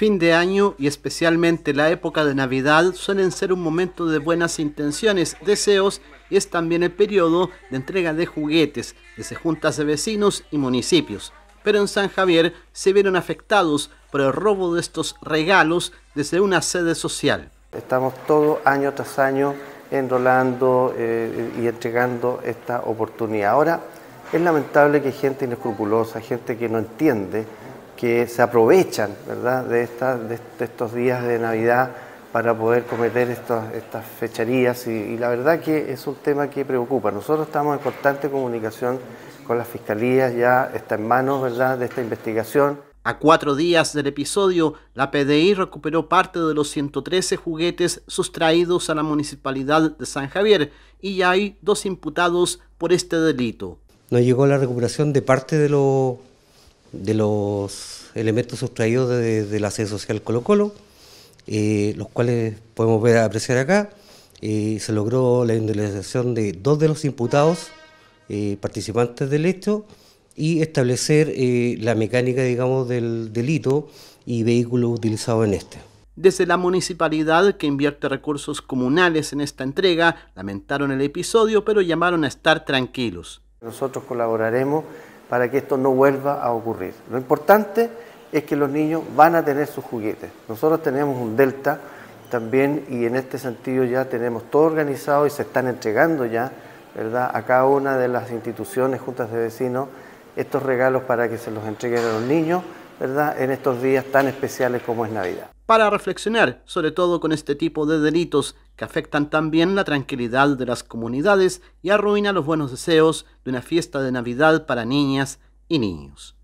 Fin de año y especialmente la época de Navidad suelen ser un momento de buenas intenciones, deseos y es también el periodo de entrega de juguetes desde juntas de vecinos y municipios. Pero en San Javier se vieron afectados por el robo de estos regalos desde una sede social. Estamos todo año tras año enrolando eh, y entregando esta oportunidad. Ahora es lamentable que gente inescrupulosa, gente que no entiende, que se aprovechan ¿verdad? De, estos días de Navidad para poder cometer estas, estas fecharías y, la verdad que es un tema que preocupa. Nosotros estamos en constante comunicación con las fiscalías, ya está en manos ¿verdad? de esta investigación. A cuatro días del episodio, la PDI recuperó parte de los 113 juguetes sustraídos a la municipalidad de San Javier y ya hay dos imputados por este delito. No llegó la recuperación de parte de los de los elementos sustraídos de, la sede social Colo Colo, eh, los cuales podemos ver apreciar acá. Eh, se logró la indemnización de dos de los imputados eh, participantes del hecho y establecer la mecánica, digamos, del delito y vehículo utilizado en este. Desde la municipalidad que invierte recursos comunales en esta entrega, lamentaron el episodio, pero llamaron a estar tranquilos. Nosotros colaboraremos para que esto no vuelva a ocurrir. Lo importante es que los niños van a tener sus juguetes. Nosotros tenemos un delta también y en este sentido ya tenemos todo organizado y se están entregando ya, ¿verdad? A cada una de las instituciones, juntas de vecinos, estos regalos para que se los entreguen a los niños, ¿verdad? En estos días tan especiales como es Navidad para reflexionar, sobre todo con este tipo de delitos que afectan también la tranquilidad de las comunidades y arruina los buenos deseos de una fiesta de Navidad para niñas y niños.